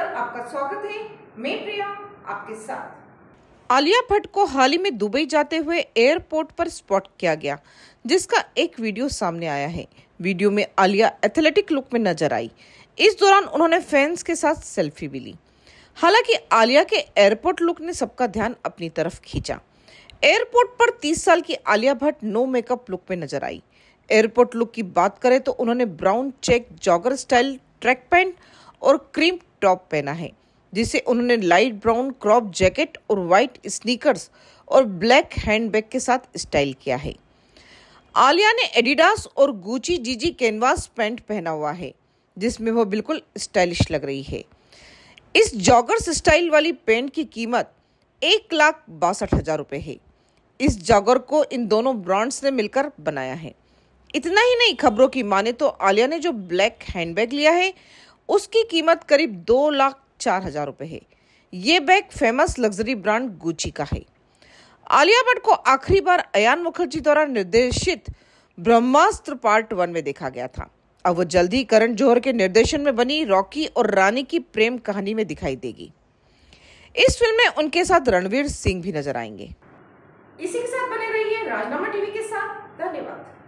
पर आपका स्वागत है मैं प्रिया आपके साथ आलिया भट्ट को हाल ही में दुबई जाते हुए एयरपोर्ट पर स्पॉट किया गया जिसका एक वीडियो सामने आया है वीडियो में आलिया एथलेटिक लुक में नजर आई इस दौरान उन्होंने फैंस के साथ सेल्फी भी ली हालांकि आलिया के एयरपोर्ट लुक ने सबका ध्यान अपनी तरफ खींचा एयरपोर्ट पर 30 साल की Alia Bhatt no makeup look में नजर आई एयरपोर्ट लुक की बात करें तो उन्होंने brown check jogger style track pant और क्रीम टॉप पहना है जिसे उन्होंने लाइट ब्राउन क्रॉप जैकेट और वाइट स्नीकर्स और ब्लैक हैंडबैग के साथ स्टाइल किया है आलिया ने एडिडास और गुची जीजी कैनवास पैंट पहना हुआ है जिसमें वो बिल्कुल स्टाइलिश लग रही है इस जॉगर्स स्टाइल वाली पैंट की कीमत एक लाख बासठ हजार रुपये है इस जॉगर को इन दोनों ब्रांड्स ने मिलकर बनाया है इतना ही नहीं खबरों की माने तो आलिया ने जो ब्लैक हैंडबैग लिया है उसकी कीमत करीब दो लाख चार हजार रुपये है ये bag famous luxury brand Gucci का है आलिया भट्ट को आखिरी बार अयान मुखर्जी द्वारा निर्देशित ब्रह्मास्त्र पार्ट वन में देखा गया था अब वो जल्दी करण जोहर के निर्देशन में बनी रॉकी और रानी की प्रेम कहानी में दिखाई देगी इस फिल्म में उनके साथ रणवीर सिंह भी नजर आएंगे इसी के साथ बने रहिए राजनामा टीवी के साथ धन्यवाद